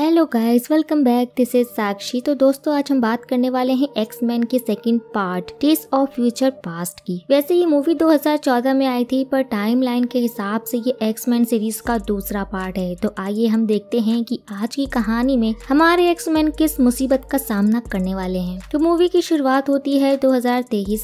Hello guys welcome back this is Sakshi तो दोस्तों आज हम बात करने वाले हैं एक्स मैन के second part days of future past की वैसे ये मूवी 2014 में आई थी पर टाइमलाइन के हिसाब से ये एक्स मैन सीरीज का दूसरा पार्ट है तो आइए हम देखते हैं कि आज की कहानी में हमारे एक्स मैन किस मुसीबत का सामना करने वाले है तो मूवी की शुरुआत होती है दो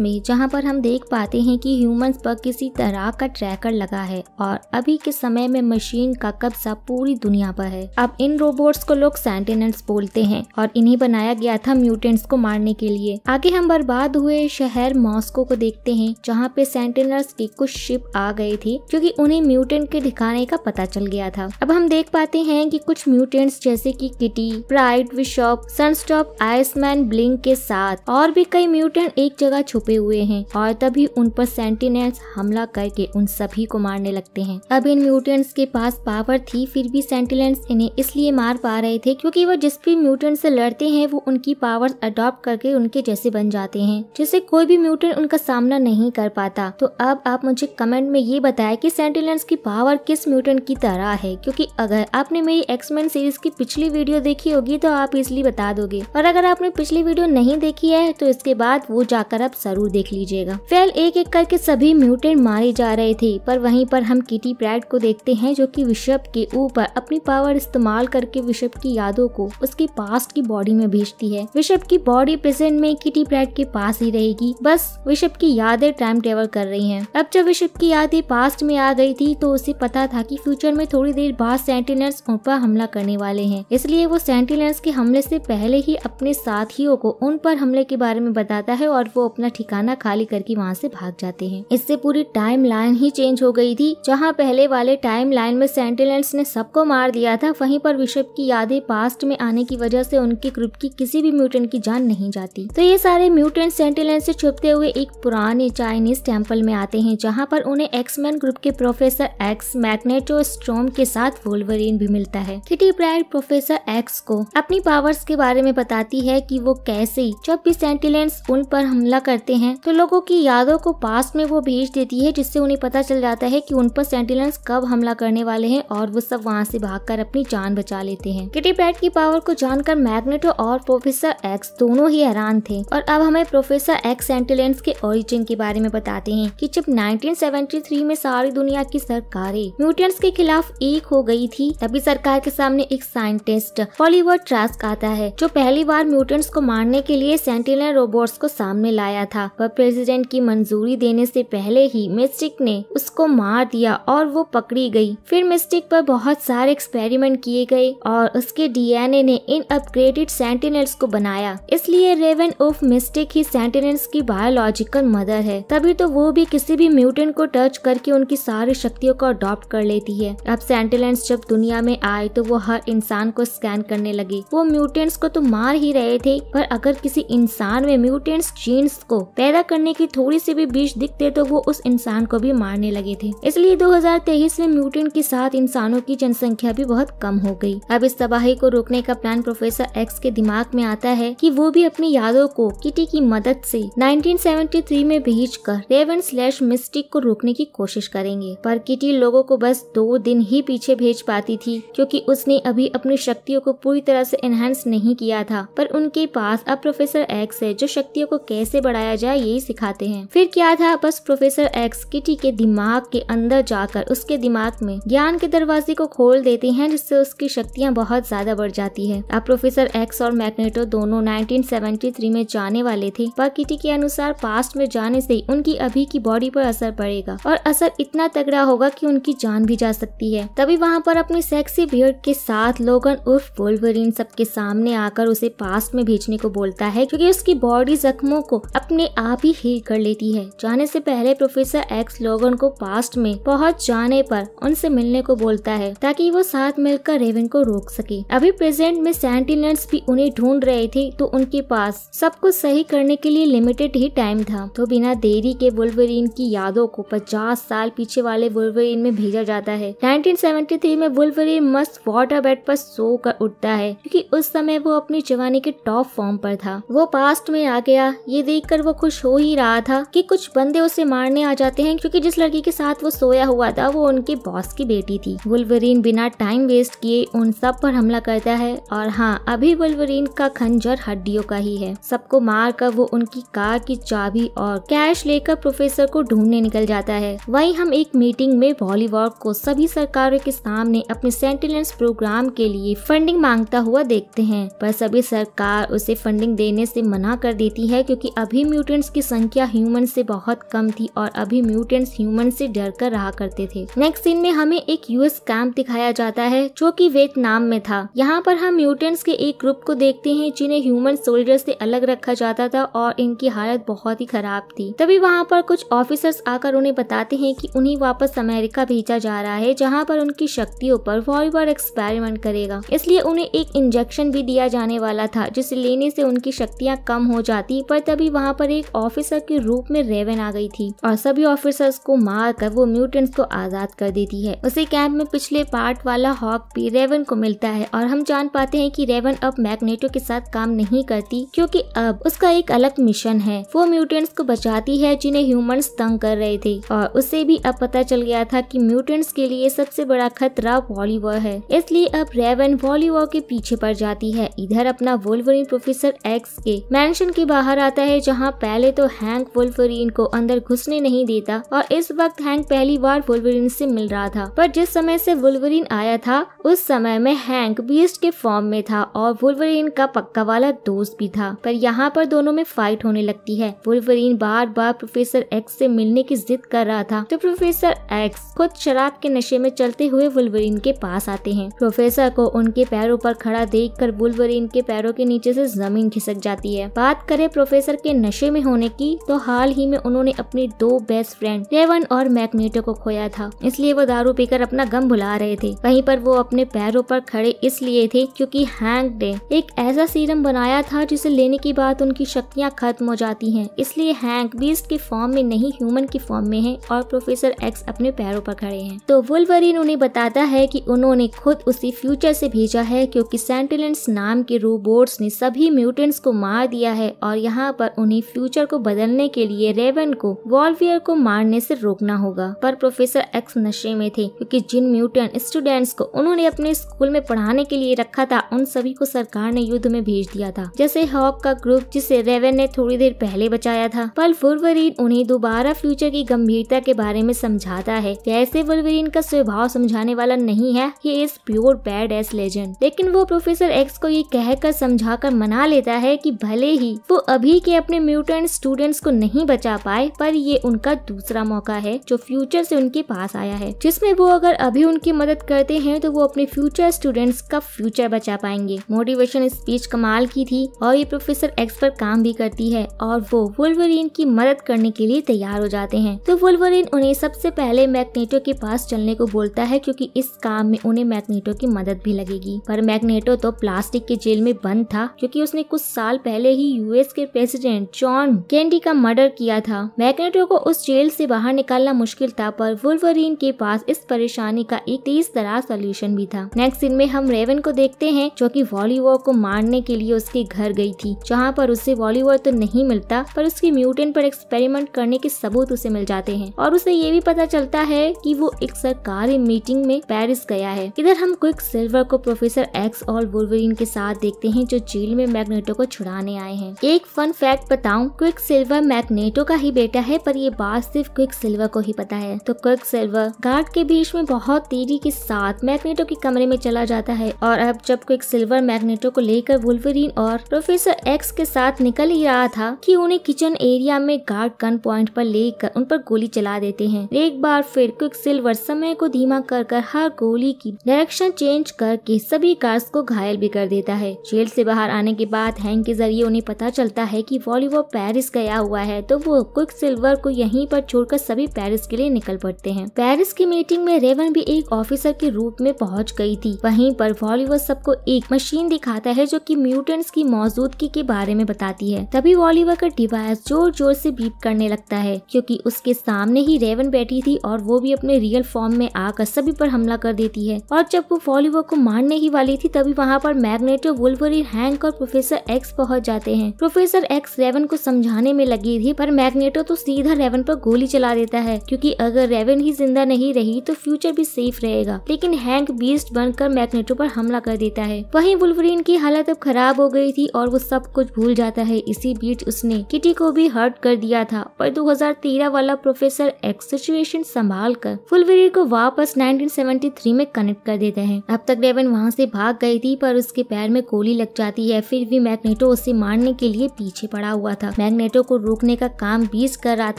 में जहाँ पर हम देख पाते है की ह्यूमन पर किसी तरह का ट्रैकर लगा है और अभी के समय में मशीन का कब्जा पूरी दुनिया पर है अब इन रोबोट प्लांट्स को लोग सेंटिनेंट्स बोलते हैं और इन्हें बनाया गया था म्यूटेंट्स को मारने के लिए आगे हम बर्बाद हुए शहर मॉस्को को देखते हैं जहाँ पे सेंटिनल्स की कुछ शिप आ गई थी क्योंकि उन्हें म्यूटेंट के ठिकाने का पता चल गया था अब हम देख पाते हैं कि कुछ म्यूटेंट्स जैसे कि Kitty Pryde Bishop Sunspot Iceman Blink के साथ और भी कई म्यूटेंट एक जगह छुपे हुए हैं और तभी उन पर सेंटिनेंट्स हमला करके उन सभी को मारने लगते हैं अब इन म्यूटेंट्स के पास पावर थी फिर भी सेंटिनेल्स इन्हें इसलिए मार पा पा रहे थे क्योंकि वो जिस भी म्यूटेंट से लड़ते हैं वो उनकी पावर्स अडॉप्ट करके उनके जैसे बन जाते हैं जिससे कोई भी म्यूटेंट उनका सामना नहीं कर पाता तो अब आप मुझे कमेंट में ये बताया की सेंटिलेंस की पावर किस म्यूटेंट की तरह है क्यूँकी अगर आपने मेरी एक्समैन सीरीज की पिछली वीडियो देखी होगी तो आप इसलिए बता दोगे और अगर आपने पिछली वीडियो नहीं देखी है तो इसके बाद वो जाकर आप जरूर देख लीजिएगा फेल एक एक करके सभी म्यूटेंट मारे जा रहे थे पर वहीं पर हम किटी प्रैड को देखते हैं जो कि विशप के ऊपर अपनी पावर इस्तेमाल करके विशप की यादों को उसके पास्ट की बॉडी में भेजती है विशप की बॉडी प्रेजेंट में किटी प्लेट के पास ही रहेगी बस विशप की यादें टाइम ट्रेवल कर रही हैं। अब जब विशप की यादें पास्ट में आ गई थी तो उसे पता था कि फ्यूचर में थोड़ी देर बाद सेंटिनर्स उन पर हमला करने वाले हैं इसलिए वो सेंटिनर्स के हमले से पहले ही अपने साथियों को उन पर हमले के बारे में बताता है और वो अपना ठिकाना खाली करके वहाँ से भाग जाते हैं इससे पूरी टाइम लाइन ही चेंज हो गई थी जहाँ पहले वाले टाइम लाइन में सेंटिनल्स ने सबको मार दिया था वहीं पर विशप की की यादें पास्ट में आने की वजह से उनके ग्रुप की किसी भी म्यूटेंट की जान नहीं जाती तो ये सारे म्यूटेंट सेंटिलेंस से छुपते हुए एक पुराने चाइनीज टेम्पल में आते हैं जहाँ पर उन्हें एक्समैन ग्रुप के प्रोफेसर एक्स मैग्नेटो स्ट्रोम के साथ वोल्वरीन भी मिलता है किटी ब्राइड प्रोफेसर एक्स को अपनी पावर्स के बारे में बताती है की वो कैसे जब भी सेंटिलेंट्स उन पर हमला करते हैं तो लोगों की यादों को पास्ट में वो भेज देती है जिससे उन्हें पता चल जाता है कि उन पर सेंटिलेंस कब हमला करने वाले हैं और वो सब वहाँ से भागकर अपनी जान बचा लेते हैं देते हैं किटी पैट की पावर को जानकर मैग्नेटो और प्रोफेसर एक्स दोनों ही हैरान थे और अब हमें प्रोफेसर एक्स सेंटिलेंस के ओरिजिन के बारे में बताते हैं कि जब 1973 में सारी दुनिया की सरकारें म्यूटेंट्स के खिलाफ एक हो गई थी तभी सरकार के सामने एक साइंटिस्ट पॉलीवर ट्रास्क आता है जो पहली बार म्यूटेंट्स को मारने के लिए सेंटिनल रोबोट्स को सामने लाया था पर प्रेसिडेंट की मंजूरी देने से पहले ही मिस्टिक ने उसको मार दिया और वो पकड़ी गई फिर मिस्टिक पर बहुत सारे एक्सपेरिमेंट किए गए और और उसके डीएनए ने इन अपग्रेडेड सेंटिनल्स को बनाया इसलिए रेवन ऑफ मिस्टेक ही सेंटिनल्स की बायोलॉजिकल मदर है तभी तो वो भी किसी भी म्यूटेंट को टच करके उनकी सारी शक्तियों को अडॉप्ट कर लेती है अब सेंटिनल्स जब दुनिया में आए तो वो हर इंसान को स्कैन करने लगे वो म्यूटेंट्स को तो मार ही रहे थे पर अगर किसी इंसान में म्यूटेंट्स जीन्स को पैदा करने की थोड़ी सी भी बीज दिखते तो वो उस इंसान को भी मारने लगे थे इसलिए 2023 में म्यूटेंट के साथ इंसानों की जनसंख्या भी बहुत कम हो गई अब इस तबाही को रोकने का प्लान प्रोफेसर एक्स के दिमाग में आता है कि वो भी अपनी यादों को किटी की मदद से 1973 में भेज कर रेवन स्लैश मिस्टिक को रोकने की कोशिश करेंगे पर किटी लोगों को बस दो दिन ही पीछे भेज पाती थी क्योंकि उसने अभी अपनी शक्तियों को पूरी तरह से एनहेंस नहीं किया था पर उनके पास अब प्रोफेसर एक्स है जो शक्तियों को कैसे बढ़ाया जाए यही सिखाते हैं फिर क्या था बस प्रोफेसर एक्स किटी के दिमाग के अंदर जाकर उसके दिमाग में ज्ञान के दरवाजे को खोल देते हैं जिससे उसकी शक्तियाँ बहुत ज्यादा बढ़ जाती है अब प्रोफेसर एक्स और मैग्नेटो दोनों 1973 में जाने वाले थे पर किटी के अनुसार पास्ट में जाने से उनकी अभी की बॉडी पर असर पड़ेगा और असर इतना तगड़ा होगा कि उनकी जान भी जा सकती है तभी वहाँ पर अपने सेक्सी भीड़ के साथ लोगन उर्फ वोल्वरिन सबके सामने आकर उसे पास्ट में भेजने को बोलता है क्योंकि उसकी बॉडी जख्मों को अपने आप ही हील कर लेती है जाने से पहले प्रोफेसर एक्स लोगन को पास्ट में पहुँच जाने पर उनसे मिलने को बोलता है ताकि वो साथ मिलकर रेवन को रोक सके अभी प्रेजेंट में सेंटिन भी उन्हें ढूंढ रहे थे तो उनके पास सब कुछ सही करने के लिए लिमिटेड ही टाइम था तो बिना देरी के वुल्वरीन की यादों को 50 साल पीछे वाले वुल्वरीन में भेजा जाता है 1973 में वुल्वरीन मस्त वाटर बेड पर सो कर उठता है क्योंकि उस समय वो अपनी जवानी के टॉप फॉर्म पर था वो पास्ट में आ गया ये देख वो खुश हो ही रहा था की कुछ बंदे उसे मारने आ जाते हैं क्यूँकी जिस लड़की के साथ वो सोया हुआ था वो उनके बॉस की बेटी थी वुलवरीन बिना टाइम वेस्ट किए उन सब पर हमला करता है और हाँ अभी वुलवरीन का खंजर हड्डियों का ही है सबको मार कर वो उनकी कार की चाबी और कैश लेकर प्रोफेसर को ढूंढने निकल जाता है वहीं हम एक मीटिंग में वॉलीवॉक को सभी सरकारों के सामने अपने सेंटिलेंस प्रोग्राम के लिए फंडिंग मांगता हुआ देखते हैं पर सभी सरकार उसे फंडिंग देने से मना कर देती है क्योंकि अभी म्यूटेंट्स की संख्या ह्यूमन से बहुत कम थी और अभी म्यूटेंट्स ह्यूमन से डर कर रहा करते थे नेक्स्ट सीन में हमें एक यूएस कैंप दिखाया जाता है जो कि वियतनाम काम में था यहाँ पर हम म्यूटेंट्स के एक ग्रुप को देखते हैं जिन्हें ह्यूमन सोल्जर्स से अलग रखा जाता था और इनकी हालत बहुत ही खराब थी तभी वहाँ पर कुछ ऑफिसर्स आकर उन्हें बताते हैं कि उन्हें वापस अमेरिका भेजा जा रहा है जहाँ पर उनकी शक्तियों पर वॉलीबॉल एक्सपेरिमेंट करेगा इसलिए उन्हें एक इंजेक्शन भी दिया जाने वाला था जिसे लेने से उनकी शक्तियाँ कम हो जाती पर तभी वहाँ पर एक ऑफिसर के रूप में रेवन आ गई थी और सभी ऑफिसर्स को मार कर वो म्यूटेंट्स को आजाद कर देती है उसे कैंप में पिछले पार्ट वाला हॉक भी रेवन को मिल मिलता है और हम जान पाते हैं कि रेवन अब मैग्नेटो के साथ काम नहीं करती क्योंकि अब उसका एक अलग मिशन है वो म्यूटेंट्स को बचाती है जिन्हें ह्यूमंस तंग कर रहे थे और उसे भी अब पता चल गया था कि म्यूटेंट्स के लिए सबसे बड़ा खतरा वॉलीवॉर है इसलिए अब रेवन वॉलीवॉर के पीछे पड़ जाती है इधर अपना वोल्वरिन प्रोफेसर एक्स के मैंशन के बाहर आता है जहाँ पहले तो हैंक वोल्वरिन को अंदर घुसने नहीं देता और इस वक्त हैंक पहली बार वोल्वरिन से मिल रहा था पर जिस समय से वोल्वरिन आया था उस समय में हैंक बीस्ट के फॉर्म में था और वुलवरीन का पक्का वाला दोस्त भी था पर यहाँ पर दोनों में फाइट होने लगती है वुलवरीन बार बार प्रोफेसर एक्स से मिलने की जिद कर रहा था तो प्रोफेसर एक्स खुद शराब के नशे में चलते हुए वुलवरीन के पास आते हैं प्रोफेसर को उनके पैरों पर खड़ा देख कर वुलवरीन के पैरों के नीचे से जमीन खिसक जाती है बात करें प्रोफेसर के नशे में होने की तो हाल ही में उन्होंने अपनी दो बेस्ट फ्रेंड रेवन और मैकनेटो को खोया था इसलिए वो दारू पीकर अपना गम भुला रहे थे वहीं पर वो अपने पैरों पर खड़े इसलिए थे क्योंकि हैंक ने एक ऐसा सीरम बनाया था जिसे लेने के बाद उनकी शक्तियाँ खत्म हो जाती हैं इसलिए हैंक बीस्ट के फॉर्म में नहीं ह्यूमन के फॉर्म में है और प्रोफेसर एक्स अपने पैरों पर खड़े हैं तो वुलवरिन उन्हें बताता है कि उन्होंने खुद उसी फ्यूचर से भेजा है क्योंकि सेंटिलेंस नाम के रोबोट्स ने सभी म्यूटेंट्स को मार दिया है और यहाँ पर उन्हें फ्यूचर को बदलने के लिए रेवन को वॉल्वियर को मारने से रोकना होगा पर प्रोफेसर एक्स नशे में थे क्योंकि जिन म्यूटेंट स्टूडेंट्स को उन्होंने अपने स्कूल में उन्होंने पढ़ाने के लिए रखा था उन सभी को सरकार ने युद्ध में भेज दिया था जैसे हॉक का ग्रुप जिसे रेवन ने थोड़ी देर पहले बचाया था पर फुलवरीन उन्हें दोबारा फ्यूचर की गंभीरता के बारे में समझाता है कैसे वुलवरीन का स्वभाव समझाने वाला नहीं है he is pure badass legend लेकिन वो प्रोफेसर एक्स को ये कहकर समझा कर मना लेता है की भले ही वो अभी के अपने म्यूटेंट स्टूडेंट्स को नहीं बचा पाए पर ये उनका दूसरा मौका है जो फ्यूचर से उनके पास आया है जिसमें वो अगर अभी उनकी मदद करते हैं तो वो अपने फ्यूचर स्टूडेंट्स का फ्यूचर बचा पाएंगे मोटिवेशन स्पीच कमाल की थी और ये प्रोफेसर एक्स पर काम भी करती है और वो वुलवरीन की मदद करने के लिए तैयार हो जाते हैं तो वुलवरीन उन्हें सबसे पहले मैग्नेटो के पास चलने को बोलता है क्योंकि इस काम में उन्हें मैग्नेटो की मदद भी लगेगी पर मैग्नेटो तो प्लास्टिक के जेल में बंद था क्योंकि उसने कुछ साल पहले ही यूएस के प्रेसिडेंट जॉन कैंडी का मर्डर किया था मैग्नेटो को उस जेल से बाहर निकालना मुश्किल था पर वुलवरीन के पास इस परेशानी का एक तेज तरह सोल्यूशन भी था नेक्स्ट में हम रेवन को देखते हैं जो कि वॉलीवॉर को मारने के लिए उसके घर गई थी जहाँ पर उसे वॉलीवॉर तो नहीं मिलता पर उसके म्यूटेंट पर एक्सपेरिमेंट करने के सबूत उसे मिल जाते हैं और उसे ये भी पता चलता है कि वो एक सरकारी मीटिंग में पेरिस गया है इधर हम क्विक सिल्वर को प्रोफेसर एक्स और वुलवरीन के साथ देखते हैं जो जेल में मैग्नेटो को छुड़ाने आए हैं एक फन फैक्ट बताऊं क्विक सिल्वर मैग्नेटो का ही बेटा है पर ये बात सिर्फ क्विक सिल्वर को ही पता है तो क्विक सिल्वर गार्ड के बीच में बहुत तेजी के साथ मैग्नेटो के कमरे में चला जाता है और अब जब क्विक सिल्वर मैग्नेटो को लेकर वुल्फरीन और प्रोफेसर एक्स के साथ निकल ही रहा था कि उन्हें किचन एरिया में गार्ड गन पॉइंट पर लेकर उन पर गोली चला देते हैं एक बार फिर क्विक सिल्वर समय को धीमा कर कर हर गोली की डायरेक्शन चेंज करके सभी कार्स को घायल भी कर देता है जेल से बाहर आने के बाद हैंग के जरिए उन्हें पता चलता है कि वॉलीवॉल पेरिस गया हुआ है तो वो क्विक सिल्वर को यहीं पर छोड़कर सभी पेरिस के लिए निकल पड़ते हैं पेरिस की मीटिंग में रेवन भी एक ऑफिसर के रूप में पहुंच गई थी वहीं पर वॉलीवर सबको एक मशीन दिखाता है जो कि म्यूटेंट्स की मौजूदगी के बारे में बताती है तभी वॉलीवर का डिवाइस जोर जोर से बीप करने लगता है क्योंकि उसके सामने ही रेवन बैठी थी और वो भी अपने रियल फॉर्म में आकर सभी पर हमला कर देती है और जब वो वॉलीवर को मारने ही वाली थी तभी वहाँ पर मैग्नेटो वुलवरी हैंक और प्रोफेसर एक्स पहुँच जाते हैं प्रोफेसर एक्स रेवन को समझाने में लगी थी पर मैग्नेटो तो सीधा रेवन पर गोली चला देता है क्योंकि अगर रेवन ही जिंदा नहीं रही तो फ्यूचर भी सेफ रहेगा लेकिन हैंक बीस्ट बनकर मैग्नेटो पर हमला कर देता है वहीं वुल्वरीन की हालत अब खराब हो गई थी और वो सब कुछ भूल जाता है इसी बीच उसने किटी को भी हर्ट कर दिया था पर 2013 वाला प्रोफेसर एक्स सिचुएशन संभाल कर फुलवरीन को वापस 1973 में कनेक्ट कर देते हैं अब तक रेवन वहाँ से भाग गई थी पर उसके पैर में गोली लग जाती है फिर भी मैग्नेटो उसे मारने के लिए पीछे पड़ा हुआ था मैग्नेटो को रोकने का काम बीस कर रहा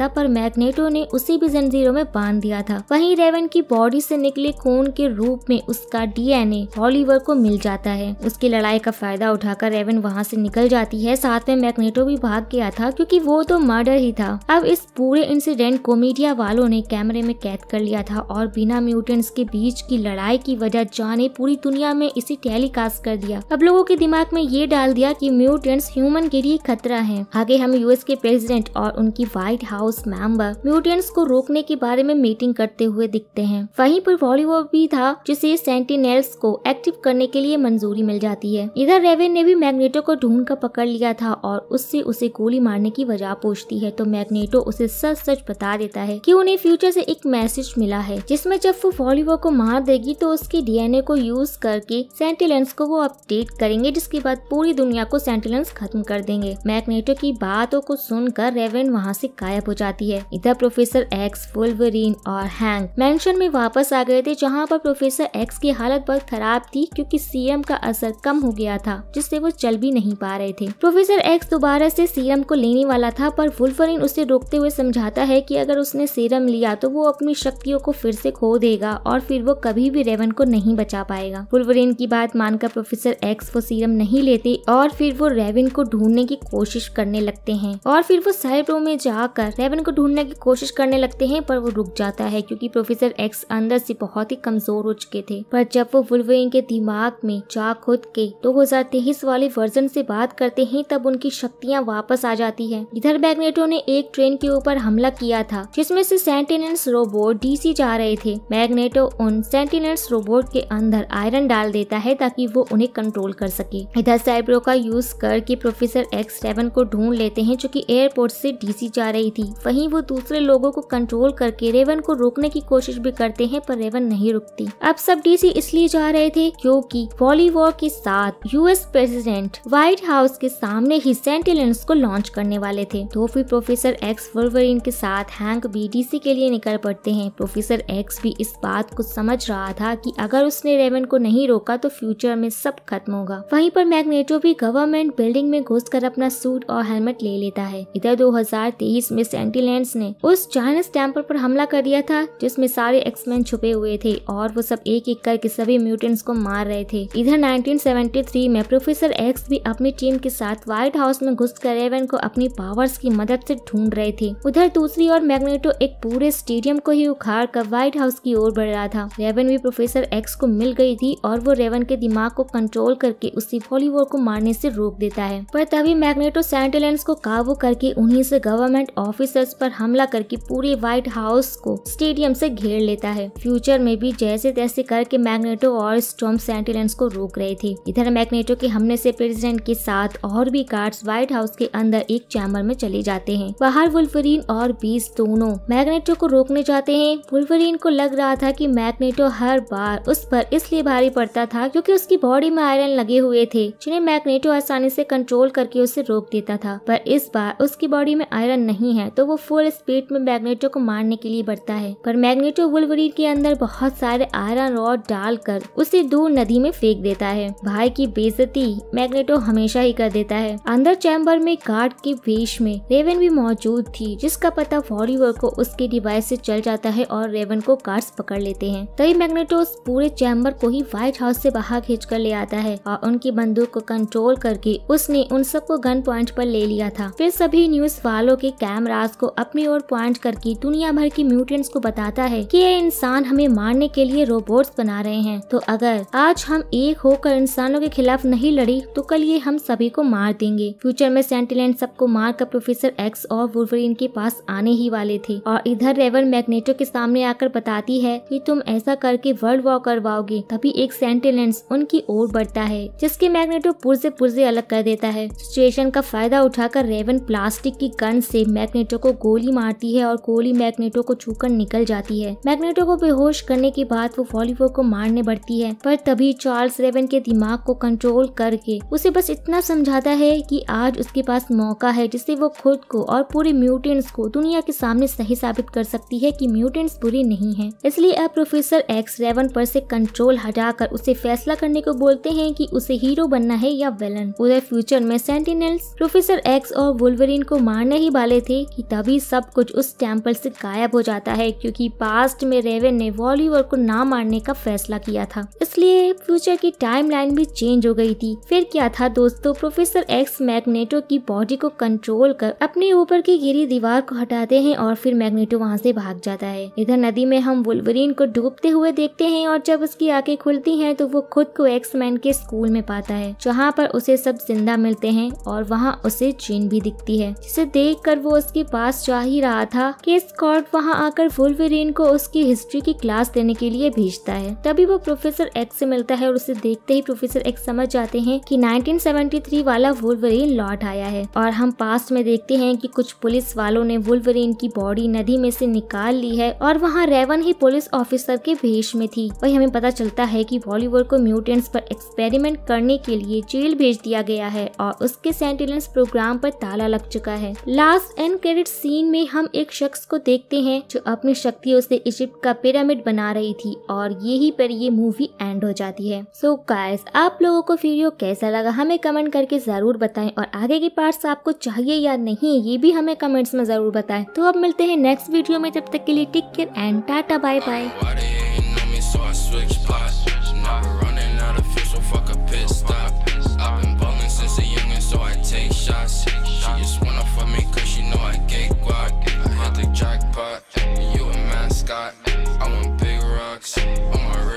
था पर मैग्नेटो ने उसे भी जंजीरों में बांध दिया था वही रेवन की बॉडी से निकले खून के रूप में उसका डी बहाने ऑलिवर को मिल जाता है उसकी लड़ाई का फायदा उठाकर रेवन वहाँ से निकल जाती है साथ में मैग्नेटो भी भाग गया था क्योंकि वो तो मर्डर ही था अब इस पूरे इंसिडेंट को मीडिया वालों ने कैमरे में कैद कर लिया था और बिना म्यूटेंट्स के बीच की लड़ाई की वजह जाने पूरी दुनिया में इसे टेलीकास्ट कर दिया अब लोगों के दिमाग में ये डाल दिया की म्यूटेंट्स ह्यूमन के लिए खतरा है आगे हम यूएस के प्रेसिडेंट और उनकी व्हाइट हाउस मेंबर म्यूटेंट्स को रोकने के बारे में मीटिंग करते हुए दिखते हैं वहीं पर वॉलीवॉल भी था जिसे सेंटिनेल्स को एक्टिव करने के लिए मंजूरी मिल जाती है इधर रेवेन ने भी मैग्नेटो को ढूंढ कर पकड़ लिया था और उससे उसे गोली मारने की वजह पूछती है तो मैग्नेटो उसे सच सच बता देता है कि उन्हें फ्यूचर से एक मैसेज मिला है जिसमें जब वो वॉलीवर को मार देगी तो उसके डीएनए को यूज करके सेंटिलेंस को वो अपडेट करेंगे जिसके बाद पूरी दुनिया को सेंटिलेंस खत्म कर देंगे मैग्नेटो की बातों को सुनकर रेवेन वहाँ से गायब हो जाती है इधर प्रोफेसर एक्स वुल्वरीन और हैंग मैंशन में वापस आ गए थे जहाँ पर प्रोफेसर एक्स की हालत बहुत खराब थी क्योंकि सीरम का असर कम हो गया था जिससे वो चल भी नहीं पा रहे थे प्रोफेसर एक्स दोबारा से सीरम को लेने वाला था पर वुल्फरिन उसे रोकते हुए समझाता है कि अगर उसने सीरम लिया तो वो अपनी शक्तियों को फिर से खो देगा और फिर वो कभी भी रेवन को नहीं बचा पाएगा वुल्फरिन की बात मानकर प्रोफेसर एक्स वो सीरम नहीं लेते और फिर वो रेवन को ढूंढने की कोशिश करने लगते है और फिर वो साइड में जाकर रेवन को ढूंढने की कोशिश करने लगते है पर वो रुक जाता है क्यूँकी प्रोफेसर एक्स अंदर से बहुत ही कमजोर हो चुके थे पर जब वो वुल्वेन के दिमाग में जा खुद के 2023 वाले वर्जन से बात करते हैं तब उनकी शक्तियां वापस आ जाती है इधर मैग्नेटो ने एक ट्रेन के ऊपर हमला किया था जिसमें से सेंटिनेंस रोबोट डीसी जा रहे थे मैग्नेटो उन सेंटिनेंस रोबोट के अंदर आयरन डाल देता है ताकि वो उन्हें कंट्रोल कर सके इधर साइब्रो का यूज करके प्रोफेसर एक्स सेवन को ढूंढ लेते हैं जो की एयरपोर्ट से डीसी जा रही थी वहीं वो दूसरे लोगों को कंट्रोल करके रेवन को रोकने की कोशिश भी करते हैं पर रेवन नहीं रुकती अब सब डीसी इसलिए जा रहे थे जो वॉली वॉर के साथ यूएस प्रेसिडेंट व्हाइट हाउस के सामने ही सेंटिलेंस को लॉन्च करने वाले थे तो फिर प्रोफेसर एक्स वर्वरिन के साथ हैंक बीडीसी के लिए निकल पड़ते हैं प्रोफेसर एक्स भी इस बात को समझ रहा था की अगर उसने रेवन को नहीं रोका तो फ्यूचर में सब खत्म होगा वहीं पर मैग्नेटो भी गवर्नमेंट बिल्डिंग में घुस अपना सूट और हेलमेट ले लेता है इधर 2023 में सेंटिलेंस ने उस चाइनस टेम्पल पर हमला कर दिया था जिसमें सारे एक्समैन छुपे हुए थे और वो सब एक एक करके सभी म्यूट स्टूडेंट्स को मार रहे थे इधर 1973 में प्रोफेसर एक्स भी अपनी टीम के साथ व्हाइट हाउस में घुस कर रेवन को अपनी पावर्स की मदद से ढूंढ रहे थे उधर दूसरी ओर मैग्नेटो एक पूरे स्टेडियम को ही उखाड़ कर व्हाइट हाउस की ओर बढ़ रहा था रेवन भी प्रोफेसर एक्स को मिल गई थी और वो रेवन के दिमाग को कंट्रोल करके उसी वॉलीवॉल को मारने से रोक देता है पर तभी मैग्नेटो सेंटेलेंस को काबू करके उन्हीं से गवर्नमेंट ऑफिसर्स पर हमला करके पूरे व्हाइट हाउस को स्टेडियम से घेर लेता है फ्यूचर में भी जैसे तैसे करके मैग्नेटो और और स्टॉम सेंटिलेंस को रोक रहे थे इधर मैग्नेटो के हमले से प्रेसिडेंट के साथ और भी गार्ड्स व्हाइट हाउस के अंदर एक चैम्बर में चले जाते हैं बाहर वुल्फरीन और बीस दोनों मैग्नेटो को रोकने जाते हैं वुल्फरीन को लग रहा था की मैग्नेटो हर बार उस पर इसलिए भारी पड़ता था क्यूँकी उसकी बॉडी में आयरन लगे हुए थे जिन्हें मैग्नेटो आसानी ऐसी कंट्रोल करके उसे रोक देता था पर इस बार उसकी बॉडी में आयरन नहीं है तो वो फुल स्पीड में मैग्नेटो को मारने के लिए बढ़ता है पर मैग्नेटो वुलवरीन के अंदर बहुत सारे आयरन रॉड डालकर उसे दूर नदी में फेंक देता है भाई की बेजती मैग्नेटो हमेशा ही कर देता है अंदर चैम्बर में गार्ड के वेश में रेवन भी मौजूद थी जिसका पता फॉरीवर को उसके डिवाइस से चल जाता है और रेवन को कार्ड पकड़ लेते हैं तभी मैग्नेटो पूरे चैम्बर को ही व्हाइट हाउस से बाहर खींच कर ले आता है और उनकी बंदूक को कंट्रोल करके उसने उन सबको गन प्वाइंट पर ले लिया था फिर सभी न्यूज वालों के कैमराज को अपनी ओर प्वाइंट करके दुनिया भर के म्यूटेंट्स को बताता है कि ये इंसान हमें मारने के लिए रोबोट्स बना रहे हैं तो अगर आज हम एक होकर इंसानों के खिलाफ नहीं लड़ी तो कल ये हम सभी को मार देंगे फ्यूचर में सेंटिलेंट सबको मार कर प्रोफेसर एक्स और वुल्वरीन के पास आने ही वाले थे और इधर रेवन मैग्नेटो के सामने आकर बताती है कि तुम ऐसा करके वर्ल्ड वॉर करवाओगे तभी एक सेंटिलेंट उनकी ओर बढ़ता है जिसके मैग्नेटो पुरजे पुरजे अलग कर देता है सिचुएशन का फायदा उठाकर रेवन प्लास्टिक की गन से मैग्नेटो को गोली मारती है और गोली मैग्नेटो को छूकर निकल जाती है मैग्नेटो को बेहोश करने के बाद वो वॉलीवोर को मारने बढ़ती सकती है पर तभी चार्ल्स रेवन के दिमाग को कंट्रोल करके उसे बस इतना समझाता है कि आज उसके पास मौका है जिससे वो खुद को और पूरे म्यूटेंट्स को दुनिया के सामने सही साबित कर सकती है कि म्यूटेंट्स बुरी नहीं है इसलिए अब प्रोफेसर एक्स रेवन पर से कंट्रोल हटाकर उसे फैसला करने को बोलते हैं कि उसे हीरो बनना है या वेलन उधर फ्यूचर में सेंटिनल्स प्रोफेसर एक्स और वुलवरिन को मारने ही वाले थे कि तभी सब कुछ उस टेम्पल से गायब हो जाता है क्योंकि पास्ट में रेवन ने वॉलीवर को ना मारने का फैसला किया था था इसलिए फ्यूचर की टाइमलाइन भी चेंज हो गई थी फिर क्या था दोस्तों प्रोफेसर एक्स मैग्नेटो की बॉडी को कंट्रोल कर अपने ऊपर की गिरी दीवार को हटाते हैं और फिर मैग्नेटो वहाँ से भाग जाता है इधर नदी में हम वुलवरीन को डूबते हुए देखते हैं और जब उसकी आंखें खुलती हैं तो वो खुद को एक्स मैन के स्कूल में पाता है जहाँ पर उसे सब जिंदा मिलते हैं और वहाँ उसे चेन भी दिखती है जिसे देख कर वो उसके पास जा ही रहा था की स्कॉट वहाँ आकर वुलवरीन को उसकी हिस्ट्री की क्लास देने के लिए भेजता है तभी वो प्रोफेसर प्रोफेसर एक्स से मिलता है और उसे देखते ही प्रोफेसर एक्स समझ जाते हैं कि 1973 वाला वुलवरीन लौट आया है और हम पास्ट में देखते हैं कि कुछ पुलिस वालों ने वुलवरीन की बॉडी नदी में से निकाल ली है और वहाँ रेवन ही पुलिस ऑफिसर के भेष में थी वही हमें पता चलता है की वॉलीवुड को म्यूटेंट्स पर एक्सपेरिमेंट करने के लिए जेल भेज दिया गया है और उसके सेंटिलेंस प्रोग्राम पर ताला लग चुका है लास्ट एंड क्रेडिट सीन में हम एक शख्स को देखते हैं जो अपनी शक्तियों से इजिप्ट का पिरामिड बना रही थी और यही पर ये मूवी मूवी एंड हो जाती है सो so गाइस आप लोगों को वीडियो कैसा लगा हमें कमेंट करके जरूर बताएं और आगे की पार्ट्स आपको चाहिए या नहीं ये भी हमें कमेंट्स में जरूर बताएं तो अब मिलते हैं नेक्स्ट वीडियो में जब तक के लिए take care and tata bye bye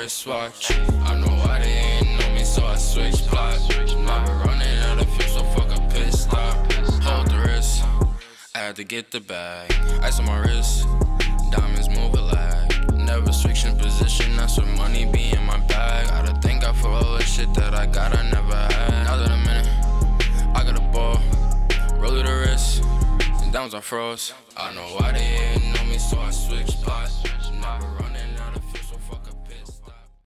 wristwatch. I know why they ain't know me, so I switch block. I've been running out of fuel, so fuck a pit stop. Hold the wrist, I had to get the bag. Ice on my wrist, diamonds move a lag. Never switching position, that's where money be in my bag. I don't think I for all the shit that I got, I never had. Now that I'm in it, I got a ball. Roll the wrist, and downs are froze. I know why they ain't know me, so I switch spots.